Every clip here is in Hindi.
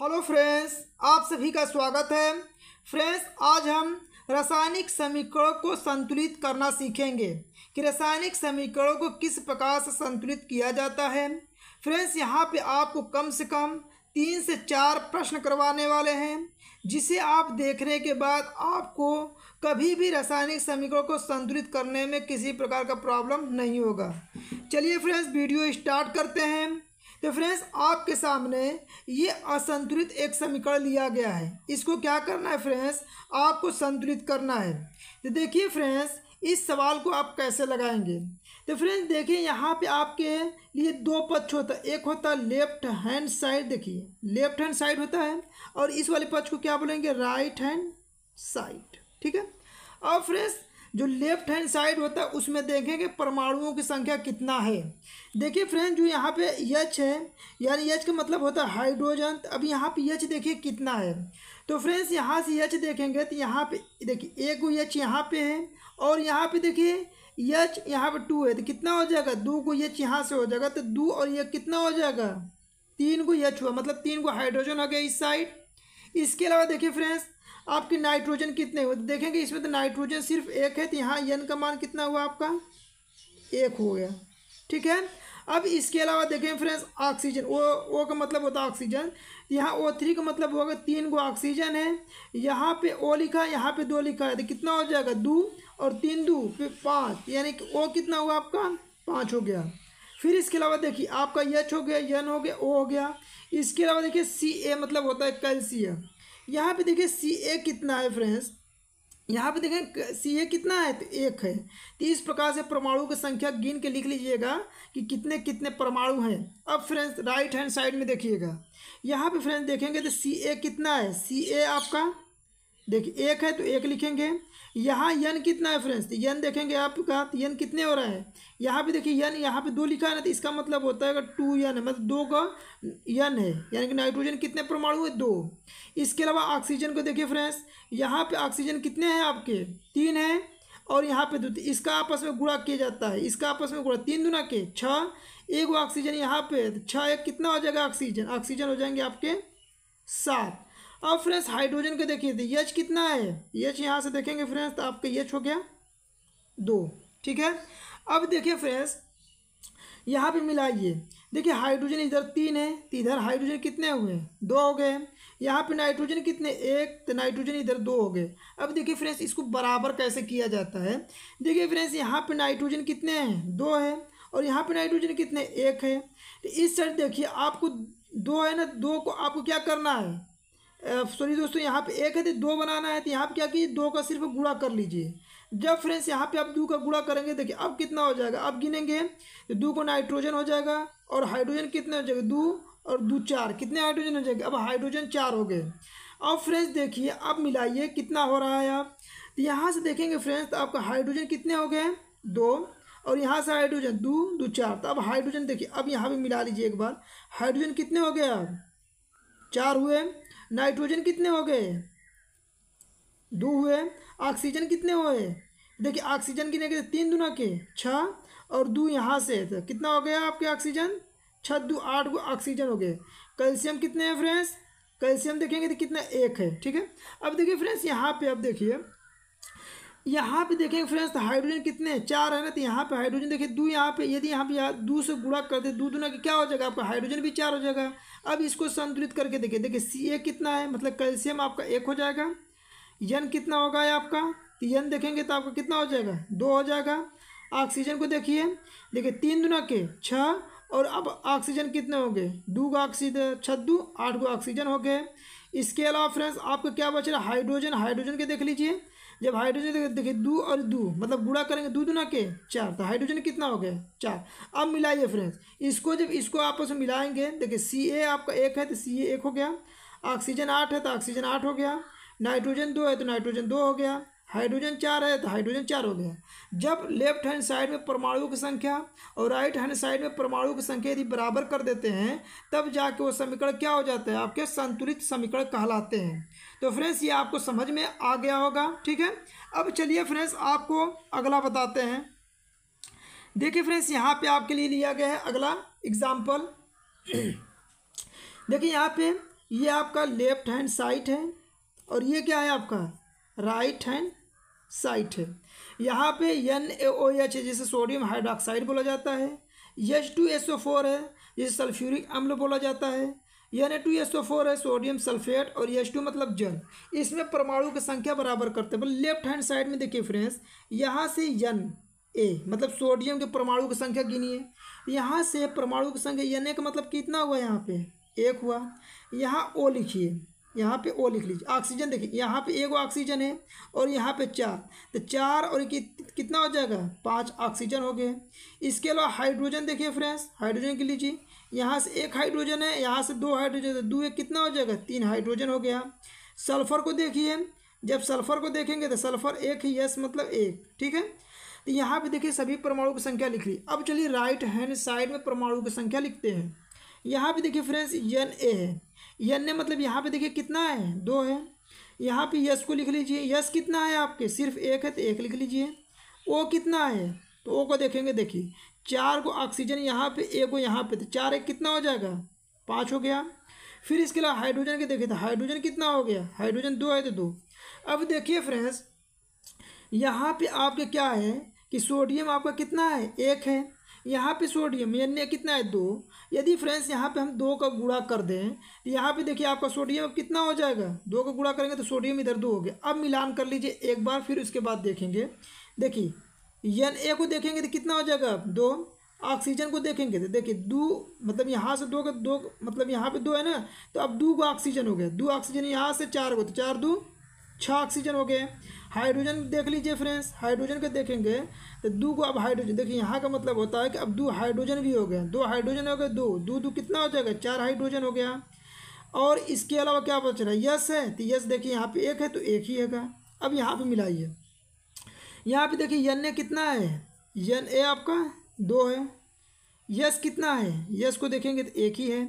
हेलो फ्रेंड्स आप सभी का स्वागत है फ्रेंड्स आज हम रासायनिक समीकरणों को संतुलित करना सीखेंगे कि रासायनिक समीकरणों को किस प्रकार से संतुलित किया जाता है फ्रेंड्स यहाँ पे आपको कम से कम तीन से चार प्रश्न करवाने वाले हैं जिसे आप देखने के बाद आपको कभी भी रासायनिक समीकरणों को संतुलित करने में किसी प्रकार का प्रॉब्लम नहीं होगा चलिए फ्रेंड्स वीडियो स्टार्ट करते हैं तो फ्रेंड्स आपके सामने ये असंतुलित एक समीकरण लिया गया है इसको क्या करना है फ्रेंड्स आपको संतुलित करना है तो देखिए फ्रेंड्स इस सवाल को आप कैसे लगाएंगे तो फ्रेंड्स देखिए यहाँ पे आपके लिए दो पक्ष होता है एक होता है लेफ्ट हैंड साइड देखिए लेफ्ट हैंड साइड होता है और इस वाले पक्ष को क्या बोलेंगे राइट हैंड साइड ठीक है और फ्रेंड्स जो लेफ्ट हैंड साइड होता है उसमें देखेंगे परमाणुओं की संख्या कितना है देखिए फ्रेंड जो यहाँ पे यच है यानी यच का मतलब होता है हाइड्रोजन तो अब यहाँ पे यच देखिए कितना है तो फ्रेंड्स यहाँ से यच देखेंगे तो यहाँ पे देखिए एक गो यच यहाँ पे है और यहाँ पे देखिए यच यहाँ पे टू है तो कितना हो जाएगा दो को यच यहाँ से हो जाएगा तो दो और यच कितना हो जाएगा तीन को यच हुआ मतलब तीन को हाइड्रोजन हो गया इस साइड इसके अलावा देखिए फ्रेंड्स आपकी नाइट्रोजन कितने हुए देखेंगे इसमें तो नाइट्रोजन सिर्फ एक है तो यहाँ यन का मान कितना हुआ आपका एक हो गया ठीक है अब इसके अलावा देखें फ्रेंड्स ऑक्सीजन ओ ओ का मतलब होता है ऑक्सीजन यहाँ ओ थ्री का मतलब होगा तीन गो ऑक्सीजन है यहाँ पे ओ लिखा है यहाँ पे दो लिखा है तो कितना हो जाएगा दो और तीन दो फिर पाँच यानी कि ओ कितना हुआ आपका पाँच हो गया फिर इसके अलावा देखिए आपका यच हो गया यन हो गया ओ हो गया इसके अलावा देखिए सी ए मतलब होता है कैल्सियम यहाँ पे देखिए सी ए कितना है फ्रेंड्स यहाँ पे देखें सी ए कितना है तो एक है तो इस प्रकार से परमाणु की संख्या गिन के लिख लीजिएगा कि कितने कितने परमाणु हैं अब फ्रेंड्स राइट हैंड साइड में देखिएगा यहाँ पे फ्रेंड्स देखेंगे तो सी ए कितना है सी ए आपका देखिए एक है तो एक लिखेंगे यहाँ यन कितना है फ्रेंड्स यन तो देखेंगे आपका तो यन कितने हो रहा है यहाँ पे देखिए यन यहाँ पे दो लिखा है ना तो इसका मतलब होता है टू यन है मतलब दो का यन है यानी कि नाइट्रोजन कितने परमाणु है दो इसके अलावा ऑक्सीजन को देखिए फ्रेंड्स यहाँ पे ऑक्सीजन कितने हैं आपके तीन हैं और यहाँ पे दो तो इसका आपस में गुड़ा किया जाता है इसका आपस में गुड़ा तीन दुना के छः एक ऑक्सीजन यहाँ पे तो छः एक कितना हो जाएगा ऑक्सीजन ऑक्सीजन हो जाएंगे आपके सात अब फ्रेंड्स हाइड्रोजन के देखिए तो यच कितना है यच यहाँ से देखेंगे फ्रेंड्स तो आपका यच हो गया दो ठीक है अब देखिए फ्रेंड्स यहाँ पे मिलाइए देखिए हाइड्रोजन इधर तीन है तो इधर हाइड्रोजन कितने हुए दो हो गए यहाँ पे नाइट्रोजन कितने एक तो नाइट्रोजन इधर दो हो गए अब देखिए फ्रेंड्स इसको बराबर कैसे किया जाता है देखिए फ्रेंड्स यहाँ पे नाइट्रोजन कितने हैं दो है और यहाँ पे नाइट्रोजन कितने एक है तो इस साइड देखिए आपको दो है ना दो को आपको क्या करना है सॉरी दोस्तों यहाँ पे एक है तो दो बनाना है तो यहाँ पे क्या कीजिए दो का सिर्फ गुड़ा कर लीजिए जब फ्रेंड्स यहाँ पे आप दो का गुड़ा करेंगे देखिए अब कितना हो जाएगा अब गिनेंगे तो दो को नाइट्रोजन हो जाएगा और हाइड्रोजन कितने हो जाएगा दो और दो चार कितने हाइड्रोजन हो जाएंगे अब हाइड्रोजन चार हो गए अब फ्रेंड्स देखिए अब मिलाइए कितना हो रहा है आप तो यहाँ से देखेंगे फ्रेंड्स तो आपका हाइड्रोजन कितने हो गए दो और यहाँ से हाइड्रोजन दो दो चार तो अब हाइड्रोजन देखिए अब यहाँ भी मिला लीजिए एक बार हाइड्रोजन कितने हो गए अब चार हुए नाइट्रोजन कितने हो गए दो हुए ऑक्सीजन कितने हुए देखिए ऑक्सीजन कितने के तीन दुना के छः और दो यहाँ से तो कितना हो गया आपके ऑक्सीजन छः दो आठ गो ऑक्सीजन हो गए कैल्शियम कितने हैं फ्रेंड्स कैल्शियम देखेंगे तो कितना एक है ठीक है अब देखिए फ्रेंड्स यहाँ पे अब देखिए यहाँ पे देखेंगे फ्रेंड्स तो हाइड्रोजन कितने चार है ना तो यहाँ पे हाइड्रोजन देखिए दो यहाँ पे यदि यहाँ पे दो से गुड़ा कर दे दो दुना के क्या हो जाएगा आपका हाइड्रोजन भी चार हो जाएगा अब इसको संतुलित करके देखिए देखिए सी ए कितना है मतलब कैल्शियम आपका एक हो जाएगा यन कितना होगा आपका तो यन देखेंगे तो आपका कितना हो जाएगा दो हो जाएगा ऑक्सीजन को देखिए देखिए तीन दुना के छः और अब ऑक्सीजन कितने हो गए दो गो ऑक्सीजन छः दो आठ गो ऑक्सीजन हो गए इसके अलावा फ्रेंड्स आपका क्या बच रहा है हाइड्रोजन हाइड्रोजन के देख लीजिए जब हाइड्रोजन देखिए दो और दो मतलब गुड़ा करेंगे दो दुना के चार तो हाइड्रोजन कितना हो गया चार अब मिलाइए फ्रेंड्स इसको जब इसको आपस में मिलाएंगे देखिए सी ए आपका एक है तो सी ए एक हो गया ऑक्सीजन आठ है तो ऑक्सीजन आठ हो गया नाइट्रोजन दो है तो नाइट्रोजन दो हो गया हाइड्रोजन चार है तो हाइड्रोजन चार हो गया जब लेफ्ट हैंड साइड में परमाणुओं की संख्या और राइट हैंड साइड में परमाणुओं की संख्या यदि बराबर कर देते हैं तब जाके वो समीकरण क्या हो जाता है आपके संतुलित समीकरण कहलाते हैं तो फ्रेंड्स ये आपको समझ में आ गया होगा ठीक है अब चलिए फ्रेंड्स आपको अगला बताते हैं देखिए फ्रेंड्स यहाँ पर आपके लिए लिया गया है अगला एग्जाम्पल देखिए यहाँ पर ये आपका लेफ्ट हैंड साइड है और ये क्या है आपका राइट हैंड साइट है यहाँ पे एन ओ एच है जिसे सोडियम हाइड्रोक्साइड बोला जाता है H two S O four है जिसे सल्फ्यूरिक अम्ल बोला जाता है N A two S O four है सोडियम सल्फेट और एच टू मतलब जल इसमें परमाणु की संख्या बराबर करते हैं लेफ्ट हैंड साइड में देखिए फ्रेंड्स यहाँ से एन ए मतलब सोडियम के परमाणु की संख्या गिनिए यहाँ से परमाणु की संख्या एन ए का मतलब कितना हुआ यहाँ पे एक हुआ यहाँ ओ लिखिए यहाँ पे ओ लिख लीजिए ऑक्सीजन देखिए यहाँ पे एक ऑक्सीजन है और यहाँ पे चार तो चार और कि, कितना हो जाएगा पांच ऑक्सीजन हो गए इसके अलावा हाइड्रोजन देखिए फ्रेंड्स हाइड्रोजन के लीजिए यहाँ से एक हाइड्रोजन है यहाँ से दो हाइड्रोजन तो दो एक कितना हो जाएगा तीन हाइड्रोजन हो गया सल्फर को देखिए जब सल्फर को देखेंगे तो सल्फर एक ही यस मतलब एक ठीक है तो यहाँ पर देखिए सभी परमाणु की संख्या लिख ली अब चलिए राइट हैंड साइड में परमाणु की संख्या लिखते हैं यहाँ पे देखिए फ्रेंड्स यन ए है यन ए मतलब यहाँ पे देखिए कितना है दो है यहाँ पे यस को लिख लीजिए यस कितना है आपके सिर्फ एक है तो एक लिख लीजिए ओ कितना है तो ओ को देखेंगे देखिए चार को ऑक्सीजन यहाँ पे ए को यहाँ पे तो चार एक कितना हो जाएगा पाँच हो गया फिर इसके अलावा हाइड्रोजन के देखिए तो हाइड्रोजन कितना हो गया हाइड्रोजन दो है तो दो अब देखिए फ्रेंड्स यहाँ पर आपके क्या है कि सोडियम आपका कितना है एक है यहाँ पे सोडियम एन ए कितना है दो यदि फ्रेंड्स यहाँ पे हम दो का गुड़ा कर दें तो यहाँ पे देखिए आपका सोडियम अब कितना हो जाएगा दो का गुड़ा करेंगे तो सोडियम इधर दो हो गया अब मिलान कर लीजिए एक बार फिर उसके बाद देखेंगे देखिए एन ए को देखेंगे तो कितना हो जाएगा दो ऑक्सीजन को देखेंगे तो देखिए दो मतलब यहाँ से दो का दो मतलब यहाँ पर दो है ना तो अब दो को ऑक्सीजन हो गया दो ऑक्सीजन यहाँ से चार हो तो चार दो छः ऑक्सीजन हो गए हाइड्रोजन देख लीजिए फ्रेंड्स हाइड्रोजन के देखेंगे तो दो को अब हाइड्रोजन देखिए यहाँ का मतलब होता है कि अब दो हाइड्रोजन भी हो गए दो हाइड्रोजन हो गए दो दो दो कितना हो जाएगा चार हाइड्रोजन हो गया और इसके अलावा क्या बच रहा है यस है तो यस देखिए यहाँ पे एक है तो एक ही होगा अब यहाँ पर मिलाइए यहाँ पर देखिए यन ए कितना है यन ए आपका दो है यस कितना है यस को देखेंगे तो एक ही है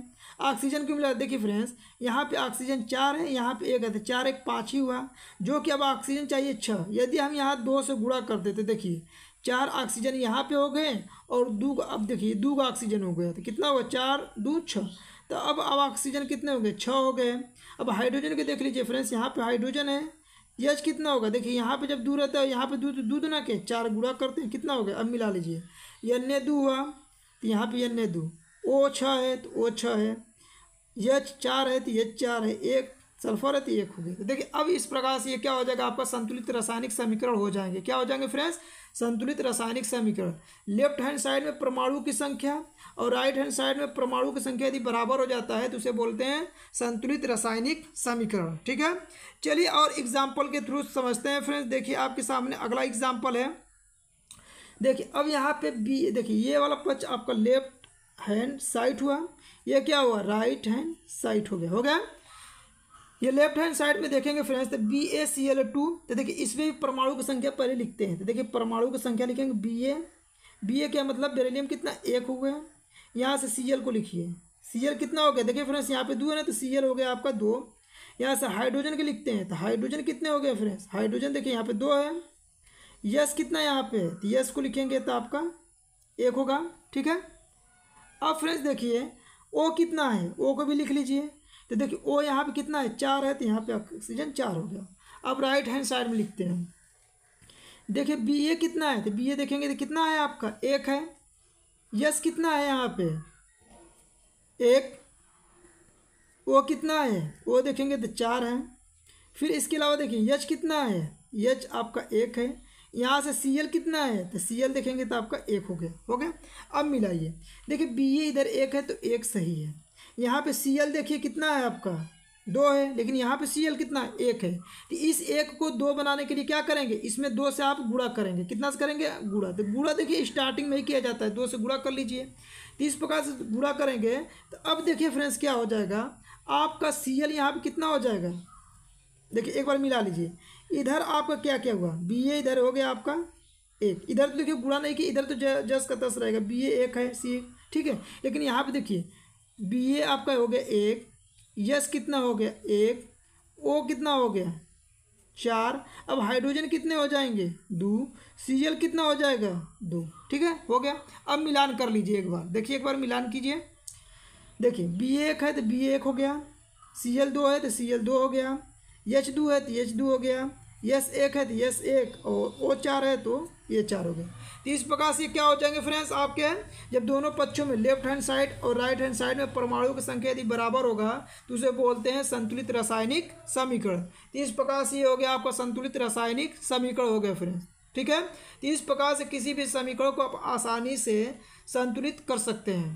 ऑक्सीजन क्यों मिला देखिए फ्रेंड्स यहाँ पे ऑक्सीजन चार है यहाँ पे एक है तो चार एक पाँच ही हुआ जो कि अब ऑक्सीजन चाहिए छः यदि हम यहाँ दो से गुड़ा कर देते देखिए चार ऑक्सीजन यहाँ पे हो गए और दो अब देखिए दो ऑक्सीजन हो गया तो कितना हुआ चार दो छः तो अब अब ऑक्सीजन कितने हो गए छः हो गए अब हाइड्रोजन के देख लीजिए फ्रेंड्स यहाँ पर हाइड्रोजन है यज कितना होगा देखिए यहाँ पे जब दूर रहता है यहाँ पे दूध तो दूध ना के चार गुड़ा करते हैं कितना हो गया अब मिला लीजिए एन ए दो हुआ तो यहाँ पे एन ए दो ओ छ है तो ओ छ है यच चार है तो यच चार है एक सल्फर है तो एक हो गई तो देखिए अब इस प्रकार से ये क्या हो जाएगा आपका संतुलित रासायनिक समीकरण हो जाएंगे क्या हो जाएंगे फ्रेंड्स संतुलित रासायनिक समीकरण लेफ्ट हैंड साइड में परमाणु की संख्या और राइट हैंड साइड में परमाणु की संख्या यदि बराबर हो जाता है तो उसे बोलते हैं संतुलित रासायनिक समीकरण ठीक है चलिए और एग्जाम्पल के थ्रू समझते हैं फ्रेंड्स देखिए आपके सामने अगला एग्जाम्पल है देखिए अब यहाँ पे बी देखिए ये वाला पक्ष आपका लेफ्ट हैंड साइड हुआ ये क्या हुआ राइट हैंड साइड हो गया हो गया ये लेफ्ट हैंड साइड में देखेंगे फ्रेंड्स तो B A C L two तो देखिए इसमें भी परमाणु की संख्या पहले लिखते हैं तो देखिए परमाणु की संख्या लिखेंगे बी ए बी ए क्या मतलब बेरेलियम कितना एक हो गया यहाँ से सी एल को लिखिए सी एल कितना हो गया देखिए फ्रेंड्स यहाँ पे दो है ना तो सी एल हो गया आपका दो यहाँ से हाइड्रोजन के लिखते हैं तो हाइड्रोजन कितने हो गए फ्रेंड्स हाइड्रोजन देखिए यहाँ पे दो है यस कितना यहाँ पे तो यस को लिखेंगे तो आपका एक होगा ठीक है अब फ्रेंड्स देखिए ओ कितना है ओ को भी लिख लीजिए तो देखिए ओ यहाँ पे कितना है चार है तो यहाँ पे ऑक्सीजन चार हो गया अब राइट हैंड साइड में लिखते हैं देखिए बी ए कितना है तो बी ए देखेंगे तो कितना है आपका एक है यस कितना है यहाँ पे एक ओ कितना है ओ देखेंगे तो चार है फिर इसके अलावा देखिए यच कितना है यच आपका एक है यहाँ से सी एल कितना है तो सी एल देखेंगे तो आपका एक हो गया ओके अब मिलाइए देखिए बी ए इधर एक है तो एक सही है यहाँ पे सी एल देखिए कितना है आपका दो है लेकिन यहाँ पे सी एल कितना है एक है तो इस एक को दो बनाने के लिए क्या करेंगे इसमें दो से आप गुड़ा करेंगे कितना से करेंगे गुड़ा तो गुड़ा देखिए स्टार्टिंग में ही किया जाता है दो से गुड़ा कर लीजिए तो इस प्रकार से गुड़ा करेंगे तो अब देखिए फ्रेंड्स क्या हो जाएगा आपका सी एल यहाँ पर कितना हो जाएगा देखिए एक बार मिला लीजिए इधर आपका क्या क्या हुआ बी ए इधर हो गया आपका एक इधर तो देखिए बुरा नहीं कि इधर तो जस का तस रहेगा बी ए एक है सी ठीक है लेकिन यहाँ पे देखिए बी ए आपका हो गया एक यस कितना हो गया एक ओ कितना हो गया चार अब हाइड्रोजन कितने हो जाएंगे दो सी एल कितना हो जाएगा दो ठीक है हो गया अब मिलान कर लीजिए एक बार देखिए एक बार मिलान कीजिए देखिए बी एक है तो बी एक हो गया सी एल दो है तो सी एल दो हो गया यच दो है तो यच दू हो गया यस एक है तो यस एक और ओ चार है तो ये चार हो गया तो इस प्रकार से क्या हो जाएंगे फ्रेंड्स आपके जब दोनों पक्षों में लेफ्ट हैंड साइड और राइट हैंड साइड में परमाणु की संख्या यदि बराबर होगा तो उसे बोलते हैं संतुलित रासायनिक समीकरण तो इस प्रकार से ये हो गया आपका संतुलित रासायनिक समीकरण हो गया फ्रेंड्स ठीक है तो इस प्रकार से किसी भी समीकरण को आप आसानी से संतुलित कर सकते हैं